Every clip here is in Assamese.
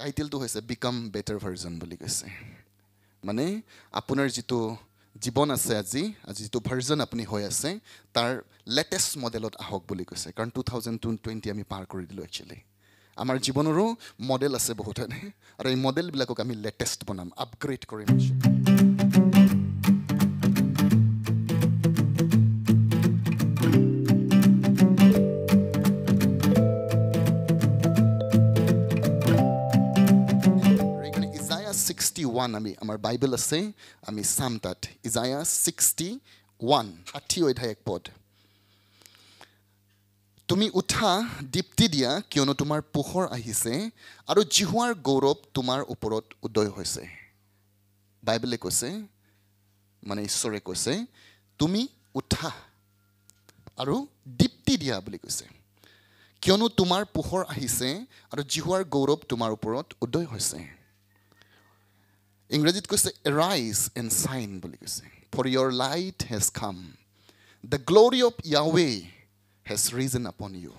টাইটেলটো হৈছে বিকাম বেটাৰ ভাৰ্জন বুলি কৈছে মানে আপোনাৰ যিটো জীৱন আছে আজি আজি যিটো ভাৰ্জন আপুনি হৈ আছে তাৰ লেটেষ্ট মডেলত আহক বুলি কৈছে কাৰণ টু থাউজেণ্ড টু টুৱেণ্টি আমি পাৰ কৰি দিলোঁ একচুৱেলি আমাৰ জীৱনৰো মডেল আছে বহুত আৰু এই মডেলবিলাকক আমি লেটেষ্ট বনাম আপগ্ৰেড কৰিম 61 আমি আমাৰ বাইবেল আছে আমি চাম তাত ইজায়া ছিক্সটি ওৱান ষাঠি অধ্যায় এক পদ তুমি উঠা দীপ্তি দিয়া কিয়নো তোমাৰ পোহৰ আহিছে আৰু জিহুৱাৰ গৌৰৱ তোমাৰ ওপৰত উদয় হৈছে বাইবেলে কৈছে মানে ঈশ্বৰে কৈছে তুমি উঠা আৰু দীপ্তি দিয়া বুলি কৈছে কিয়নো তোমাৰ পোহৰ আহিছে আৰু জিহুৱাৰ গৌৰৱ তোমাৰ ওপৰত উদয় হৈছে ইংৰাজীত কৈছে এৰাইজ এণ্ড চাইন বুলি কৈছে for your light has come the glory of Yahweh has risen upon you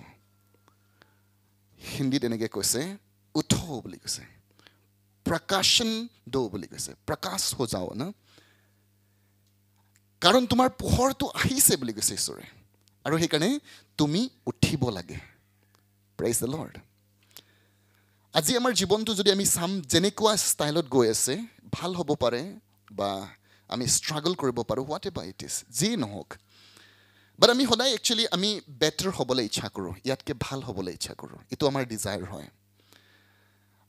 হিন্দীত এনেকৈ কৈছে উঠ বুলি কৈছে প্ৰকাশন দ বুলি কৈছে প্ৰকাশ সজাও ন কাৰণ তোমাৰ পোহৰটো আহিছে বুলি কৈছে ঈশ্বৰে আৰু সেইকাৰণে তুমি উঠিব লাগে প্ৰেইজ দ্য লৰ্ড আজি আমাৰ জীৱনটো যদি আমি চাম যেনেকুৱা ষ্টাইলত গৈ আছে ভাল হ'ব পাৰে বা আমি ষ্ট্ৰাগল কৰিব পাৰোঁ হোৱাট এভাৰ ইট ইজ যি নহওক বাট আমি সদায় একচুৱেলি আমি বেটাৰ হ'বলৈ ইচ্ছা কৰোঁ ইয়াতকৈ ভাল হ'বলৈ ইচ্ছা কৰোঁ এইটো আমাৰ ডিজায়াৰ হয়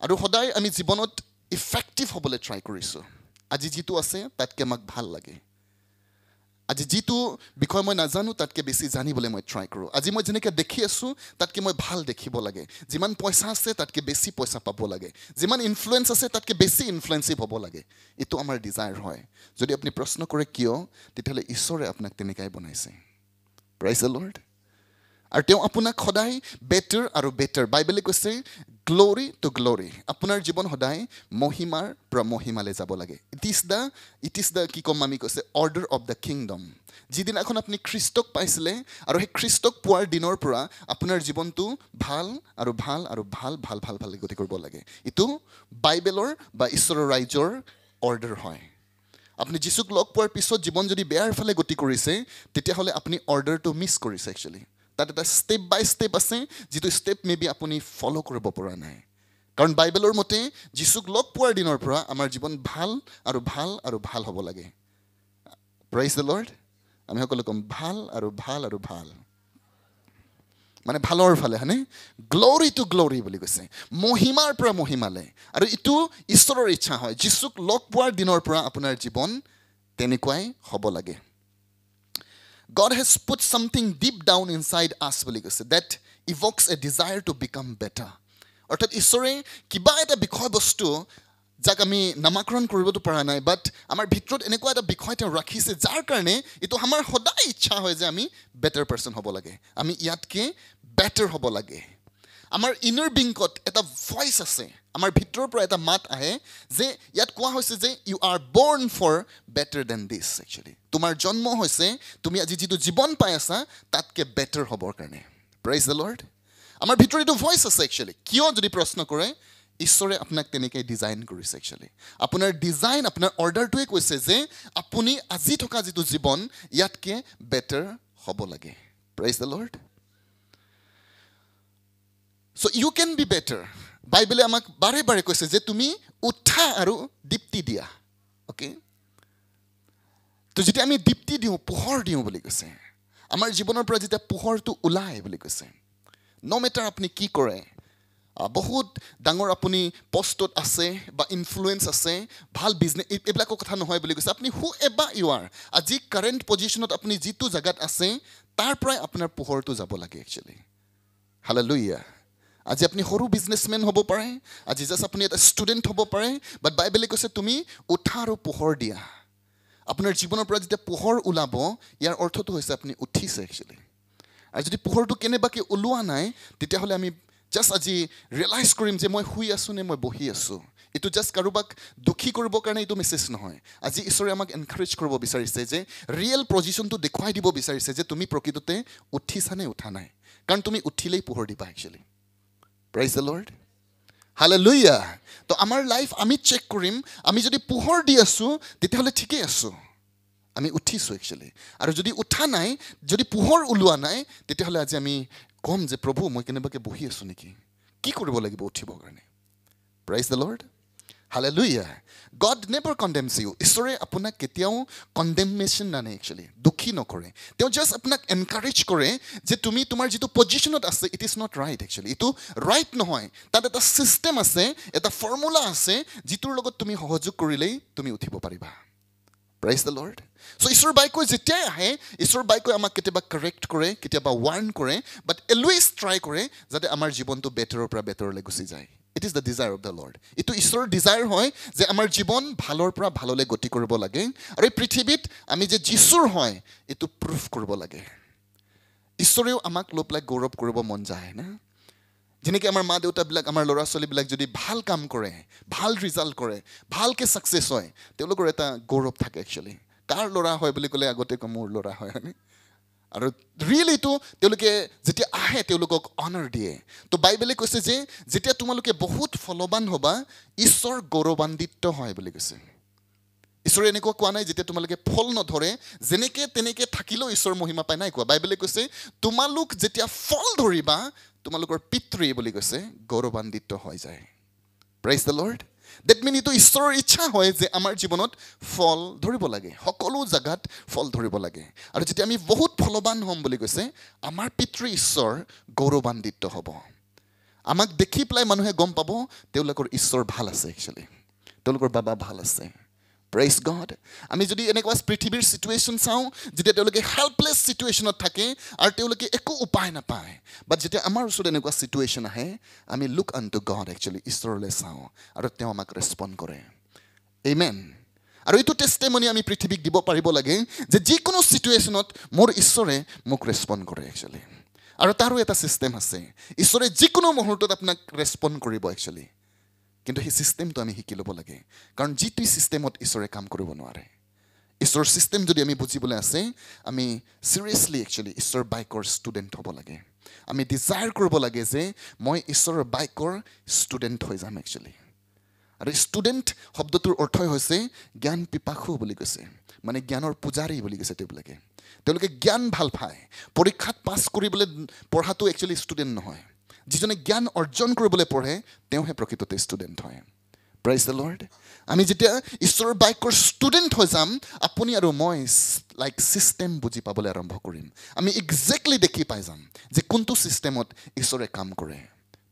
আৰু সদায় আমি জীৱনত ইফেক্টিভ হ'বলৈ ট্ৰাই কৰিছোঁ আজি যিটো আছে তাতকৈ আমাক ভাল লাগে আজি যিটো বিষয় মই নাজানো তাতকৈ বেছি জানিবলৈ মই ট্ৰাই কৰোঁ আজি মই যেনেকৈ দেখি আছোঁ তাতকৈ মই ভাল দেখিব লাগে যিমান পইচা আছে তাতকৈ বেছি পইচা পাব লাগে যিমান ইনফ্লুৱেঞ্চ আছে তাতকৈ বেছি ইনফ্লুৱেঞ্চিভ হ'ব লাগে এইটো আমাৰ ডিজায়াৰ হয় যদি আপুনি প্ৰশ্ন কৰে কিয় তেতিয়াহ'লে ঈশ্বৰে আপোনাক তেনেকুৱাই বনাইছে প্ৰাইজ এ লৰ্ড আৰু তেওঁ আপোনাক সদায় বেটাৰ আৰু বেটাৰ বাইবেলে কৈছে গ্লৰি টু গ্লৰি আপোনাৰ জীৱন সদায় মহিমাৰ পৰা মহিমালৈ যাব লাগে it is the it is the কি ক'ম আমি কৈছে অৰ্ডাৰ অফ দ্য কিংডম যিদিনাখন আপুনি খ্ৰীষ্টক পাইছিলে আৰু সেই খ্ৰীষ্টক পোৱাৰ দিনৰ পৰা আপোনাৰ জীৱনটো ভাল আৰু ভাল আৰু ভাল ভাল ভাল ভাল গতি কৰিব লাগে এইটো বাইবেলৰ বা ঈশ্বৰৰ ৰাইজৰ অৰ্ডাৰ হয় আপুনি যিচুক লগ পোৱাৰ পিছত জীৱন যদি বেয়াৰ ফালে গতি কৰিছে তেতিয়াহ'লে আপুনি অৰ্ডাৰটো মিছ কৰিছে একচুৱেলি তাত এটা ষ্টেপ বাই ষ্টেপ আছে যিটো ষ্টেপ মে বি আপুনি ফ'ল' কৰিব পৰা নাই কাৰণ বাইবেলৰ মতে যীচুক লগ পোৱাৰ দিনৰ পৰা আমাৰ জীৱন ভাল আৰু ভাল আৰু ভাল হ'ব লাগে প্ৰাইজ দ্য লৰ্ড আমি সকলো ক'ম ভাল আৰু ভাল আৰু ভাল মানে ভালৰ ফালে হয়নে গ্ল'ৰি টু গ্ল'ৰি বুলি কৈছে মহিমাৰ পৰা মহিমালে আৰু ইটো ঈশ্বৰৰ ইচ্ছা হয় যীচুক লগ পোৱাৰ দিনৰ পৰা আপোনাৰ জীৱন তেনেকুৱাই হ'ব লাগে God has put something deep down inside us বুলি কৈছে that evokes a desire to become better অৰ্থাৎ ঈশ্বৰে কিবা এটা বিষয়বস্তু যাক আমি নামাকৰণ কৰিবতো পৰা নাই বাট আমাৰ ভিতৰত এনেকুৱা এটা বিষয় তেওঁ ৰাখিছে যাৰ কাৰণে এইটো আমাৰ সদায় ইচ্ছা হয় যে আমি বেটাৰ পাৰ্চন হ'ব লাগে আমি ইয়াতকৈ বেটাৰ হ'ব লাগে আমাৰ ইনাৰ বিংকত এটা ভইচ আছে আমাৰ ভিতৰৰ পৰা এটা মাত আহে যে ইয়াত কোৱা হৈছে যে you are born for better than this actually তোমাৰ জন্ম হৈছে তুমি আজি যিটো জীৱন পাই আছা তাতকৈ বেটাৰ হ'বৰ কাৰণে প্ৰাইজ দ্য লৰ্ড আমাৰ ভিতৰত এইটো ভইচ আছে একচুৱেলি কিয় যদি প্ৰশ্ন কৰে ঈশ্বৰে আপোনাক তেনেকৈ ডিজাইন কৰিছে একচুৱেলি আপোনাৰ ডিজাইন আপোনাৰ অৰ্ডাৰটোৱে কৈছে যে আপুনি আজি থকা যিটো জীৱন ইয়াতকৈ বেটাৰ হ'ব লাগে praise the Lord so' you can be better বাইবেলে আমাক বাৰে বাৰে কৈছে যে তুমি উৎসাহ আৰু দীপ্তি দিয়া অ'কে তো যেতিয়া আমি দীপ্তি দিওঁ পোহৰ দিওঁ বুলি কৈছে আমাৰ জীৱনৰ পৰা যেতিয়া পোহৰটো ওলায় বুলি কৈছে ন মেটাৰ আপুনি কি কৰে বহুত ডাঙৰ আপুনি পষ্টত আছে বা ইনফ্লুৱেঞ্চ আছে ভাল বিজনেছ এইবিলাকৰ কথা নহয় বুলি কৈছে আপুনি হু এবাৰ ইউ আৰ আজি কাৰেণ্ট পজিশ্যনত আপুনি যিটো জেগাত আছে তাৰ পৰাই আপোনাৰ পোহৰটো যাব লাগে একচুৱেলি হালে লৈ ইয়াৰ আজি আপুনি সৰু বিজনেছমেন হ'ব পাৰে আজি জাষ্ট আপুনি এটা ষ্টুডেণ্ট হ'ব পাৰে বাট বাইবেলে কৈছে তুমি উঠা আৰু পোহৰ দিয়া আপোনাৰ জীৱনৰ পৰা যেতিয়া পোহৰ ওলাব ইয়াৰ অৰ্থটো হৈছে আপুনি উঠিছে একচুৱেলি আৰু যদি পোহৰটো কেনেবাকৈ ওলোৱা নাই তেতিয়াহ'লে আমি জাষ্ট আজি ৰিয়েলাইজ কৰিম যে মই শুই আছো নে মই বহি আছোঁ এইটো জাষ্ট কাৰোবাক দুখী কৰিবৰ কাৰণে এইটো মেছেজ নহয় আজি ঈশ্বৰে আমাক এনকাৰেজ কৰিব বিচাৰিছে যে ৰিয়েল পজিশ্যনটো দেখুৱাই দিব বিচাৰিছে যে তুমি প্ৰকৃততে উঠিছা নে উঠা নাই কাৰণ তুমি উঠিলেই পোহৰ দিবা একচুৱেলি প্ৰাইজ দ্য লৰ্ড হালে লুইয়া তো আমাৰ লাইফ আমি চেক কৰিম আমি যদি পোহৰ দি আছোঁ তেতিয়াহ'লে ঠিকেই আছোঁ আমি উঠিছোঁ একচুৱেলি আৰু যদি উঠা নাই যদি পোহৰ ওলোৱা নাই তেতিয়াহ'লে আজি আমি ক'ম যে প্ৰভু মই কেনেবাকৈ বহি আছোঁ নেকি কি কৰিব লাগিব উঠিবৰ কাৰণে praise the Lord hallelujah God never condemns you ঈশ্বৰে আপোনাক কেতিয়াও কণ্ডেমনেশ্যন নানে একচুৱেলি দুখী নকৰে তেওঁ জাষ্ট আপোনাক এনকাৰেজ কৰে যে তুমি তোমাৰ যিটো পজিশ্যনত আছে it is not right actually এইটো ৰাইট নহয় তাত এটা ছিষ্টেম আছে এটা ফৰ্মুলা আছে যিটোৰ লগত তুমি সহযোগ কৰিলেই তুমি উঠিব পাৰিবা প্ৰাইজ দ্য লৰ্ড চ' ঈশ্বৰ বাইকৈ যেতিয়াই আহে ঈশ্বৰ বাইকৈ আমাক কেতিয়াবা কাৰেক্ট কৰে কেতিয়াবা ৱাৰ্ণ কৰে বাট এলৱেজ ট্ৰাই কৰে যাতে আমাৰ জীৱনটো বেটাৰৰ পৰা বেটাৰলৈ গুচি যায় it is the desire of the Lord এইটো ঈশ্বৰৰ ডিজায়াৰ হয় যে আমাৰ জীৱন ভালৰ পৰা ভাললৈ গতি কৰিব লাগে আৰু এই পৃথিৱীত আমি যে যীশুৰ হয় এইটো প্ৰুফ কৰিব লাগে ঈশ্বৰেও আমাক লৈ পেলাই গৌৰৱ কৰিব মন যায় না যেনেকৈ আমাৰ মা দেউতাবিলাক আমাৰ ল'ৰা ছোৱালীবিলাক যদি ভাল কাম কৰে ভাল ৰিজাল্ট কৰে ভালকৈ ছাকচেছ হয় তেওঁলোকৰ এটা গৌৰৱ থাকে একচুৱেলি কাৰ ল'ৰা হয় বুলি ক'লে আগতে মোৰ ল'ৰা হয় হয়নে আৰু ৰিয়েলিটো তেওঁলোকে যেতিয়া আহে তেওঁলোকক অনাৰ দিয়ে তো বাইবেলে কৈছে যে যেতিয়া তোমালোকে বহুত ফলৱান হ'বা ঈশ্বৰ গৌৰৱান্বিত হয় বুলি কৈছে ঈশ্বৰে এনেকুৱা কোৱা নাই যেতিয়া তোমালোকে ফল নধৰে যেনেকৈ তেনেকৈ থাকিলেও ঈশ্বৰ মহিমা পায় নাই কোৱা বাইবেলে কৈছে তোমালোক যেতিয়া ফল ধৰিবা তোমালোকৰ পিতৃ বুলি কৈছে গৌৰৱান্বিত হৈ যায় praise the Lord that mean ইটো ঈশ্বৰৰ ইচ্ছা হয় যে আমাৰ জীৱনত ফল ধৰিব লাগে সকলো জেগাত ফল ধৰিব লাগে আৰু যেতিয়া আমি বহুত ফলৱান হ'ম বুলি কৈছে আমাৰ পিতৃ ঈশ্বৰ গৌৰৱান্বিত হ'ব আমাক দেখি পেলাই মানুহে গম পাব তেওঁলোকৰ ঈশ্বৰ ভাল আছে একচুৱেলি তেওঁলোকৰ বাবা ভাল আছে প্ৰেইছ গড আমি যদি এনেকুৱা পৃথিৱীৰ চিটুৱেশ্যন চাওঁ যেতিয়া তেওঁলোকে হেল্পলেছ চিটুৱেশ্যনত থাকে আৰু তেওঁলোকে একো উপায় নাপায় বাট যেতিয়া আমাৰ ওচৰত এনেকুৱা চিটুৱেশ্যন আহে আমি লুক আন টু গড একচুৱেলি ঈশ্বৰলৈ চাওঁ আৰু তেওঁ আমাক ৰেচপণ্ড কৰে এইমেন আৰু এইটো টেষ্টেমনি আমি পৃথিৱীক দিব পাৰিব লাগে যে যিকোনো চিটুৱেশ্যনত মোৰ ঈশ্বৰে মোক ৰেচপণ্ড কৰে একচুৱেলি আৰু তাৰো এটা ছিষ্টেম আছে ঈশ্বৰে যিকোনো মুহূৰ্তত আপোনাক ৰেচপণ্ড কৰিব একচুৱেলি কিন্তু সেই ছিষ্টেমটো আমি শিকি ল'ব লাগে কাৰণ যিটো ছিষ্টেমত ঈশ্বৰে কাম কৰিব নোৱাৰে ঈশ্বৰৰ ছিষ্টেম যদি আমি বুজিবলৈ আছে আমি চিৰিয়াছলি একচুৱেলি ঈশ্বৰৰ বাইকৰ ষ্টুডেণ্ট হ'ব লাগে আমি ডিজায়াৰ কৰিব লাগে যে মই ঈশ্বৰৰ বাইকৰ ষ্টুডেণ্ট হৈ যাম একচুৱেলি আৰু ষ্টুডেণ্ট শব্দটোৰ অৰ্থই হৈছে জ্ঞান পিপাসু বুলি কৈছে মানে জ্ঞানৰ পূজাৰী বুলি কৈছে তেওঁবিলাকে তেওঁলোকে জ্ঞান ভাল পায় পৰীক্ষাত পাছ কৰিবলৈ পঢ়াটো একচুৱেলি ষ্টুডেণ্ট নহয় যিজনে জ্ঞান অৰ্জন কৰিবলৈ পঢ়ে তেওঁহে প্ৰকৃততে ষ্টুডেণ্ট হয় প্ৰাইজ দ্য লৰ্ড আমি যেতিয়া ঈশ্বৰৰ বাক্যৰ ষ্টুডেণ্ট হৈ যাম আপুনি আৰু মই লাইক ছিষ্টেম বুজি পাবলৈ আৰম্ভ কৰিম আমি একজেক্টলি দেখি পাই যাম যে কোনটো ছিষ্টেমত ঈশ্বৰে কাম কৰে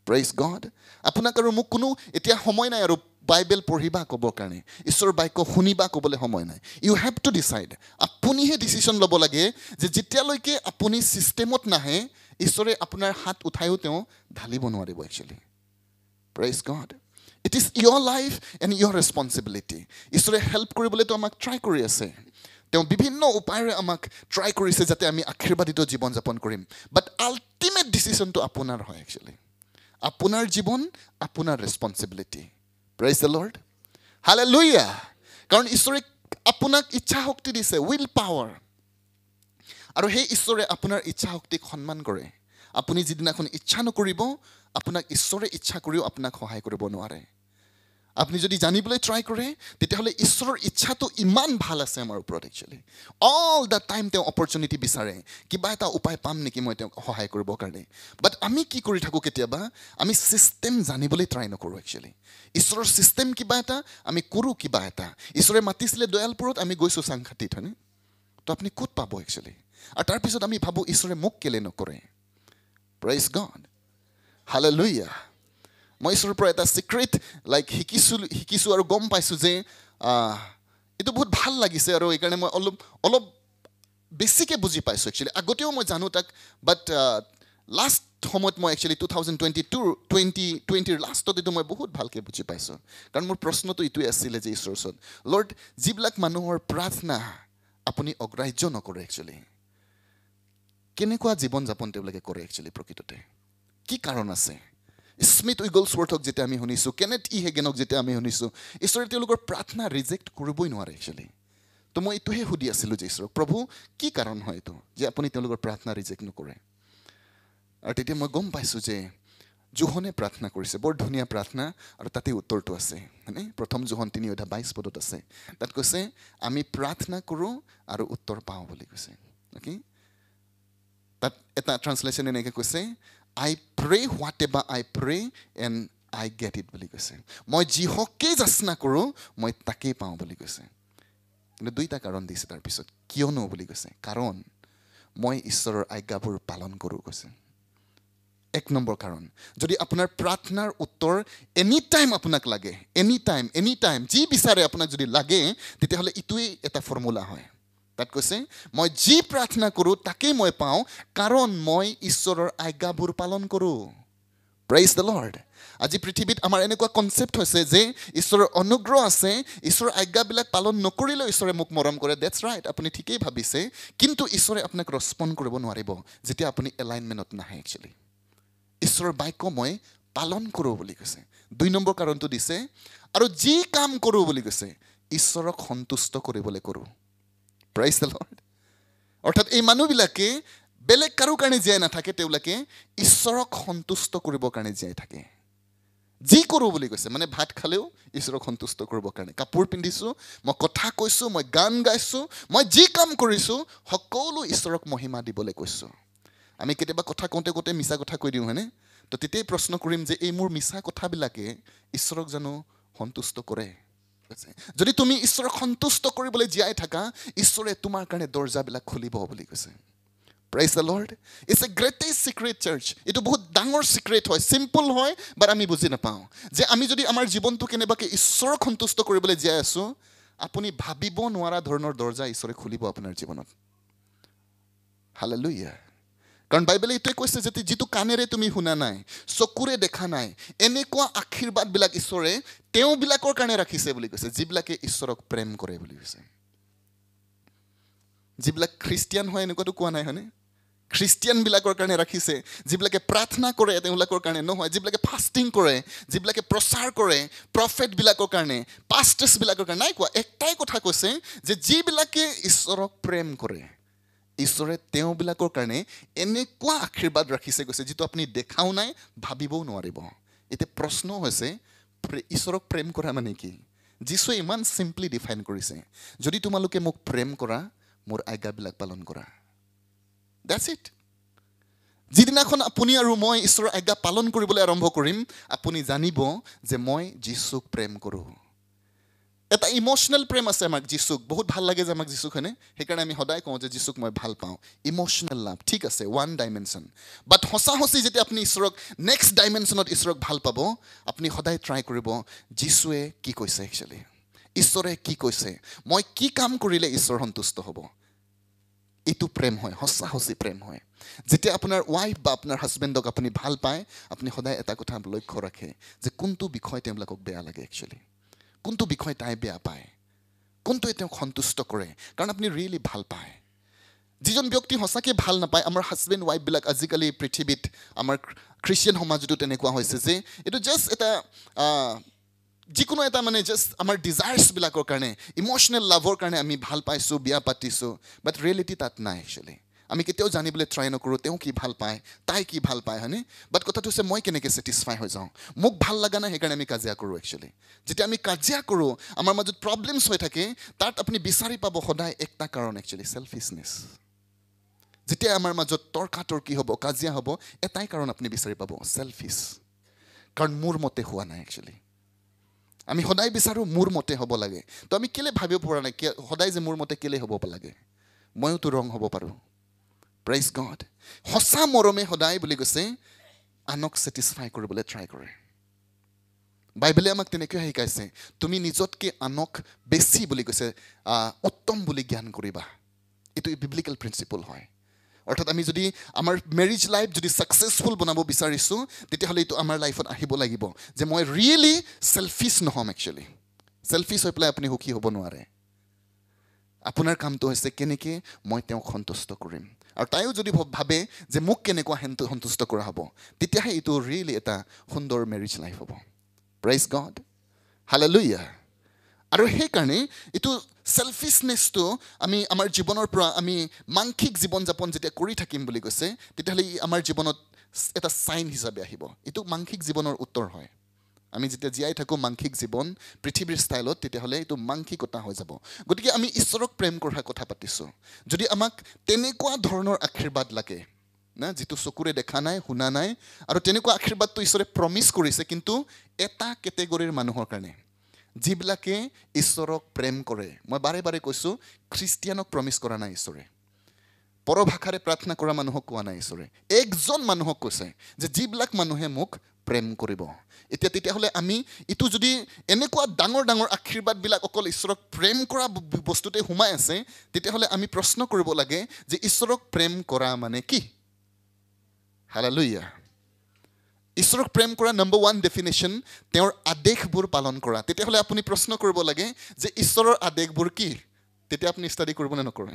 প্ৰাইজ গড আপোনাক আৰু মোক কোনো এতিয়া সময় নাই আৰু বাইবেল পঢ়িবা ক'বৰ কাৰণে ঈশ্বৰৰ বাক্য শুনিবা ক'বলৈ সময় নাই ইউ হেভ টু ডিচাইড আপুনিহে ডিচিশ্যন ল'ব লাগে যে যেতিয়ালৈকে আপুনি ছিষ্টেমত নাহে ঈশ্বৰে আপোনাৰ হাত উঠায়ো তেওঁ ঢালিব নোৱাৰিব actually praise God it is your life and your responsibility ঈশ্বৰে হেল্প কৰিবলৈ তেওঁ আমাক ট্ৰাই কৰি আছে তেওঁ বিভিন্ন উপায়েৰে আমাক ট্ৰাই কৰিছে যাতে আমি আশীৰ্বাদিত জীৱন যাপন কৰিম বাট আল্টিমেট ডিচিশ্যনটো আপোনাৰ হয় একচুৱেলি আপোনাৰ জীৱন আপোনাৰ ৰেচপনচিবিলিটি প্ৰাইজ দ্য লৰ্ড হালে লুইয়া কাৰণ ঈশ্বৰে আপোনাক ইচ্ছা শক্তি দিছে উইল পাৱাৰ আৰু সেই ঈশ্বৰে আপোনাৰ ইচ্ছা শক্তিক সন্মান কৰে আপুনি যিদিনাখন ইচ্ছা নকৰিব আপোনাক ঈশ্বৰে ইচ্ছা কৰিও আপোনাক সহায় কৰিব নোৱাৰে আপুনি যদি জানিবলৈ ট্ৰাই কৰে তেতিয়াহ'লে ঈশ্বৰৰ ইচ্ছাটো ইমান ভাল আছে আমাৰ ওপৰত একচুৱেলি অল দ্য টাইম তেওঁ অপৰচুনিটি বিচাৰে কিবা এটা উপায় পাম নেকি মই তেওঁক সহায় কৰিবৰ কাৰণে বাট আমি কি কৰি থাকোঁ কেতিয়াবা আমি ছিষ্টেম জানিবলৈ ট্ৰাই নকৰোঁ একচুৱেলি ঈশ্বৰৰ ছিষ্টেম কিবা এটা আমি কৰোঁ কিবা এটা ঈশ্বৰে মাতিছিলে দয়ালপুৰত আমি গৈছোঁ চাংঘাটিত হয়নে তো আপুনি ক'ত পাব একচুৱেলি আৰু তাৰপিছত আমি ভাবোঁ ঈশ্বৰে মোক কেলে নকৰে প্ৰাইজ গড হালে লুইয়া মই ঈশ্বৰৰ পৰা এটা চিক্ৰেট লাইক শিকিছোঁ শিকিছোঁ আৰু গম পাইছোঁ যে এইটো বহুত ভাল লাগিছে আৰু এইকাৰণে মই অলপ অলপ বেছিকৈ বুজি পাইছোঁ একচুৱেলি আগতেও মই জানো তাক বাট লাষ্ট সময়ত মই একচুৱেলি টু থাউজেণ্ড টুৱেণ্টি টুৰ টুৱেণ্টি টুৱেণ্টিৰ লাষ্টত এইটো মই বহুত ভালকৈ বুজি পাইছোঁ কাৰণ মোৰ প্ৰশ্নটো এইটোৱে আছিলে যে ঈশ্বৰৰ ওচৰত লৰ্ড যিবিলাক মানুহৰ প্ৰাৰ্থনা আপুনি অগ্ৰাহ্য নকৰে একচুৱেলি কেনেকুৱা জীৱন যাপন তেওঁলোকে কৰে একচুৱেলি প্ৰকৃততে কি কাৰণ আছে স্মিথ উইগলছৱৰ্থক যেতিয়া আমি শুনিছোঁ কেনেট ই হেগেনক যেতিয়া আমি শুনিছোঁ ঈশ্বৰে তেওঁলোকৰ প্ৰাৰ্থনা ৰিজেক্ট কৰিবই নোৱাৰে একচুৱেলি তো মই এইটোহে সুধি আছিলোঁ যে ঈশ্বৰক প্ৰভু কি কাৰণ হয় এইটো যে আপুনি তেওঁলোকৰ প্ৰাৰ্থনা ৰিজেক্ট নকৰে আৰু তেতিয়া মই গম পাইছোঁ যে জোহনে প্ৰাৰ্থনা কৰিছে বৰ ধুনীয়া প্ৰাৰ্থনা আৰু তাতে উত্তৰটো আছে হয়নে প্ৰথম জোহন তিনি অধ্যায় বাইছ পদত আছে তাত কৈছে আমি প্ৰাৰ্থনা কৰোঁ আৰু উত্তৰ পাওঁ বুলি কৈছে okay that at that translation in ekko se i pray whatever i pray and i get it boli kose moi ji hokke jasna koru moi take paun boli kose kintu dui ta karon dise tar pisot kiyo no boli kose karon moi isoror aigabur palon koru kose ek number karon jodi apunar prarthnar uttor any time apunak lage any time any time ji bisare apunak jodi lage tete hole itui eta formula hoy তাত কৈছে মই যি প্ৰাৰ্থনা কৰোঁ তাকেই মই পাওঁ কাৰণ মই ঈশ্বৰৰ আজ্ঞাবোৰ পালন কৰোঁ প্ৰাইজ দ্য লৰ্ড আজি পৃথিৱীত আমাৰ এনেকুৱা কনচেপ্ট হৈছে যে ঈশ্বৰৰ অনুগ্ৰহ আছে ঈশ্বৰৰ আজ্ঞাবিলাক পালন নকৰিলেও ঈশ্বৰে মোক মৰম কৰে ডেটছ ৰাইট আপুনি ঠিকেই ভাবিছে কিন্তু ঈশ্বৰে আপোনাক ৰেচপণ্ড কৰিব নোৱাৰিব যেতিয়া আপুনি এলাইনমেণ্টত নাহে একচুৱেলি ঈশ্বৰৰ বাক্য মই পালন কৰোঁ বুলি কৈছে দুই নম্বৰ কাৰণটো দিছে আৰু যি কাম কৰোঁ বুলি কৈছে ঈশ্বৰক সন্তুষ্ট কৰিবলৈ কৰোঁ প্ৰাইজ দ্য অৰ্থাৎ এই মানুহবিলাকে বেলেগ কাৰো কাৰণে জীয়াই নাথাকে তেওঁলোকে ঈশ্বৰক সন্তুষ্ট কৰিবৰ কাৰণে জীয়াই থাকে যি কৰোঁ বুলি কৈছে মানে ভাত খালেও ঈশ্বৰক সন্তুষ্ট কৰিবৰ কাৰণে কাপোৰ পিন্ধিছোঁ মই কথা কৈছোঁ মই গান গাইছোঁ মই যি কাম কৰিছোঁ সকলো ঈশ্বৰক মহিমা দিবলৈ কৈছোঁ আমি কেতিয়াবা কথা কওঁতে কওঁতে মিছা কথা কৈ দিওঁ হয়নে তো তেতিয়াই প্ৰশ্ন কৰিম যে এই মোৰ মিছা কথাবিলাকে ঈশ্বৰক জানো সন্তুষ্ট কৰে আছে যদি তুমি ঈশ্বৰক সন্তুষ্ট কৰিবলৈ জীয়াই থাকা ঈশ্বৰে তোমাৰ কাৰণে দৰ্জাবিলাক খুলিব বুলি কৈছে praise the Lord it's a greatest secret church এইটো বহুত ডাঙৰ চিক্ৰেট হয় চিম্পল হয় বাট আমি বুজি নাপাওঁ যে আমি যদি আমাৰ জীৱনটো কেনেবাকৈ ঈশ্বৰক সন্তুষ্ট কৰিবলৈ জীয়াই আছোঁ আপুনি ভাবিব নোৱাৰা ধৰণৰ দৰ্জা ঈশ্বৰে খুলিব আপোনাৰ জীৱনত হালে লুইয়া কাৰণ বাইবেলে এইটোৱে কৈছে যে যিটো কাণেৰে তুমি শুনা নাই চকুৰে দেখা নাই এনেকুৱা আশীৰ্বাদবিলাক ঈশ্বৰে তেওঁবিলাকৰ কাৰণে ৰাখিছে বুলি কৈছে যিবিলাকে ঈশ্বৰক প্ৰেম কৰে বুলি কৈছে যিবিলাক খ্ৰীষ্টিয়ান হয় এনেকুৱাতো কোৱা নাই হয়নে খ্ৰীষ্টিয়ানবিলাকৰ কাৰণে ৰাখিছে যিবিলাকে প্ৰাৰ্থনা কৰে তেওঁবিলাকৰ কাৰণে নহয় যিবিলাকে ফাষ্টিং কৰে যিবিলাকে প্ৰচাৰ কৰে প্ৰফেটবিলাকৰ কাৰণে পাষ্টেছবিলাকৰ কাৰণে নাই কোৱা একটাই কথা কৈছে যে যিবিলাকে ঈশ্বৰক প্ৰেম কৰে ঈশ্বৰে তেওঁবিলাকৰ কাৰণে এনেকুৱা আশীৰ্বাদ ৰাখিছে গৈছে যিটো আপুনি দেখাও নাই ভাবিবও নোৱাৰিব এতিয়া প্ৰশ্ন হৈছে ঈশ্বৰক প্ৰেম কৰা মানে কি যীশুৱে ইমান চিম্পলি ডিফাইন কৰিছে যদি তোমালোকে মোক প্ৰেম কৰা মোৰ আজ্ঞাবিলাক পালন কৰা ডেটছ ইট যিদিনাখন আপুনি আৰু মই ঈশ্বৰৰ আজ্ঞা পালন কৰিবলৈ আৰম্ভ কৰিম আপুনি জানিব যে মই যীশুক প্ৰেম কৰোঁ এটা ইম'শ্যনেল প্ৰেম আছে আমাক যীচুক বহুত ভাল লাগে যে আমাক যীচুখনে সেইকাৰণে আমি সদায় কওঁ যে যীচুক মই ভাল পাওঁ ইম'শ্যনেল লাভ ঠিক আছে ওৱান ডাইমেনশ্যন বাট সঁচা সঁচি যেতিয়া আপুনি ঈশ্বৰক নেক্সট ডাইমেনশ্যনত ঈশ্বৰক ভাল পাব আপুনি সদায় ট্ৰাই কৰিব যীচুৱে কি কৈছে একচুৱেলি ঈশ্বৰে কি কৈছে মই কি কাম কৰিলে ঈশ্বৰ সন্তুষ্ট হ'ব এইটো প্ৰেম হয় সঁচা সঁচি প্ৰেম হয় যেতিয়া আপোনাৰ ৱাইফ বা আপোনাৰ হাজবেণ্ডক আপুনি ভাল পায় আপুনি সদায় এটা কথা লক্ষ্য ৰাখে যে কোনটো বিষয় তেওঁবিলাকক বেয়া লাগে একচুৱেলি কোনটো বিষয়ে তাই বেয়া পায় কোনটোৱে তেওঁক সন্তুষ্ট কৰে কাৰণ আপুনি ৰিয়েলি ভাল পায় যিজন ব্যক্তি সঁচাকৈ ভাল নাপায় আমাৰ হাজবেণ্ড ৱাইফবিলাক আজিকালি পৃথিৱীত আমাৰ খ্ৰীষ্টিয়ান সমাজতো তেনেকুৱা হৈছে যে এইটো জাষ্ট এটা যিকোনো এটা মানে জাষ্ট আমাৰ ডিজায়াৰ্ছবিলাকৰ কাৰণে ইম'শ্যনেল লাভৰ কাৰণে আমি ভাল পাইছোঁ বিয়া পাতিছোঁ বাট ৰিয়েলিটি তাত নাই একচুৱেলি আমি কেতিয়াও জানিবলৈ ট্ৰাই নকৰোঁ তেওঁ কি ভাল পায় তাই কি ভাল পায় হয়নে বাট কথাটো হৈছে মই কেনেকৈ ছেটিছফাই হৈ যাওঁ মোক ভাল লগা নাই সেইকাৰণে আমি কাজিয়া কৰোঁ একচুৱেলি যেতিয়া আমি কাজিয়া কৰোঁ আমাৰ মাজত প্ৰব্লেমছ হৈ থাকে তাত আপুনি বিচাৰি পাব সদায় একটা কাৰণ একচুৱেলি ছেল্ফিছনেছ যেতিয়া আমাৰ মাজত তৰ্কা তৰ্কি হ'ব কাজিয়া হ'ব এটাই কাৰণ আপুনি বিচাৰি পাব চেলফিছ কাৰণ মোৰ মতে হোৱা নাই একচুৱেলি আমি সদায় বিচাৰোঁ মোৰ মতে হ'ব লাগে তো আমি কেলৈ ভাবিব পৰা নাই সদায় যে মোৰ মতে কেলেই হ'ব লাগে ময়োতো ৰং হ'ব পাৰোঁ প্ৰাইজ গড সঁচা মৰমে সদায় বুলি কৈছে আনক ছেটিছফাই কৰিবলৈ ট্ৰাই কৰে বাইবেলে আমাক তেনেকৈ শিকাইছে তুমি নিজতকৈ আনক বেছি বুলি কৈছে উত্তম বুলি জ্ঞান কৰিবা এইটো বিব্লিকেল প্ৰিন্সিপল হয় অৰ্থাৎ আমি যদি আমাৰ মেৰিজ লাইফ যদি ছাকচেছফুল বনাব বিচাৰিছোঁ তেতিয়াহ'লে এইটো আমাৰ লাইফত আহিব লাগিব যে মই ৰিয়েলি ছেল্ফিছ নহ'ম একচুৱেলি ছেল্ফিছ হৈ পেলাই আপুনি সুখী হ'ব নোৱাৰে আপোনাৰ কামটো হৈছে কেনেকৈ মই তেওঁক সন্তুষ্ট কৰিম আৰু তাইও যদি ভাবে যে মোক কেনেকুৱা সন্তুষ্ট কৰা হ'ব তেতিয়াহে এইটো ৰিয়েলি এটা সুন্দৰ মেৰিজ লাইফ হ'ব প্ৰাইজ গড হালে লৈ আৰু সেইকাৰণে এইটো ছেল্ফিছনেছটো আমি আমাৰ জীৱনৰ পৰা আমি মাংসিক জীৱন যাপন যেতিয়া কৰি থাকিম বুলি কৈছে তেতিয়াহ'লে ই আমাৰ জীৱনত এটা চাইন হিচাপে আহিব এইটো মাংসিক জীৱনৰ উত্তৰ হয় আমি যেতিয়া জীয়াই থাকোঁ মাংসিক জীৱন পৃথিৱীৰ ষ্টাইলত তেতিয়াহ'লে এইটো মাংসিকতা হৈ যাব গতিকে আমি ঈশ্বৰক প্ৰেম কৰাৰ কথা পাতিছোঁ যদি আমাক তেনেকুৱা ধৰণৰ আশীৰ্বাদ লাগে না যিটো চকুৰে দেখা নাই শুনা নাই আৰু তেনেকুৱা আশীৰ্বাদটো ঈশ্বৰে প্ৰমিচ কৰিছে কিন্তু এটা কেটেগৰীৰ মানুহৰ কাৰণে যিবিলাকে ঈশ্বৰক প্ৰেম কৰে মই বাৰে বাৰে কৈছোঁ খ্ৰীষ্টিয়ানক প্ৰমিচ কৰা নাই ঈশ্বৰে পৰভাষাৰে প্ৰাৰ্থনা কৰা মানুহক কোৱা নাই ঈশ্বৰে একজন মানুহক কৈছে যে যিবিলাক মানুহে মোক প্ৰেম কৰিব এতিয়া তেতিয়াহ'লে আমি ইটো যদি এনেকুৱা ডাঙৰ ডাঙৰ আশীৰ্বাদবিলাক অকল ঈশ্বৰক প্ৰেম কৰা বস্তুতে সোমাই আছে তেতিয়াহ'লে আমি প্ৰশ্ন কৰিব লাগে যে ঈশ্বৰক প্ৰেম কৰা মানে কি হালালুয়া ঈশ্বৰক প্ৰেম কৰা নম্বৰ ওৱান ডেফিনেশ্যন তেওঁৰ আদেশবোৰ পালন কৰা তেতিয়াহ'লে আপুনি প্ৰশ্ন কৰিব লাগে যে ঈশ্বৰৰ আদেশবোৰ কি তেতিয়া আপুনি ষ্টাডি কৰিবনে নকৰে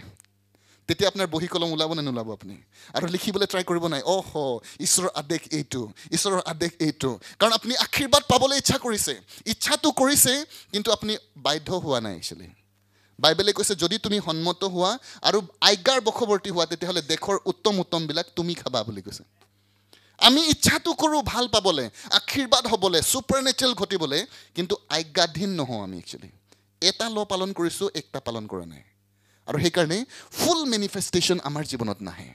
তেতিয়া আপোনাৰ বহী কলম ওলাব নে নোলাব আপুনি আৰু লিখিবলৈ ট্ৰাই কৰিব নাই অহ ঈশ্বৰৰ আদেশ এইটো ঈশ্বৰৰ আদেশ এইটো কাৰণ আপুনি আশীৰ্বাদ পাবলৈ ইচ্ছা কৰিছে ইচ্ছাটো কৰিছে কিন্তু আপুনি বাধ্য হোৱা নাই এক্সুৱেলি বাইবেলে কৈছে যদি তুমি সন্মত হোৱা আৰু আজ্ঞাৰ বশৱৰ্তী হোৱা তেতিয়াহ'লে দেশৰ উত্তম উত্তমবিলাক তুমি খাবা বুলি কৈছে আমি ইচ্ছাটো কৰোঁ ভাল পাবলৈ আশীৰ্বাদ হ'বলৈ ছুপাৰ নেচাৰেল ঘটিবলৈ কিন্তু আজ্ঞাধীন নহওঁ আমি একচুৱেলি এটা ল' পালন কৰিছোঁ একটা পালন কৰা নাই আৰু সেইকাৰণে ফুল মেনিফেষ্টেশ্যন আমাৰ জীৱনত নাহে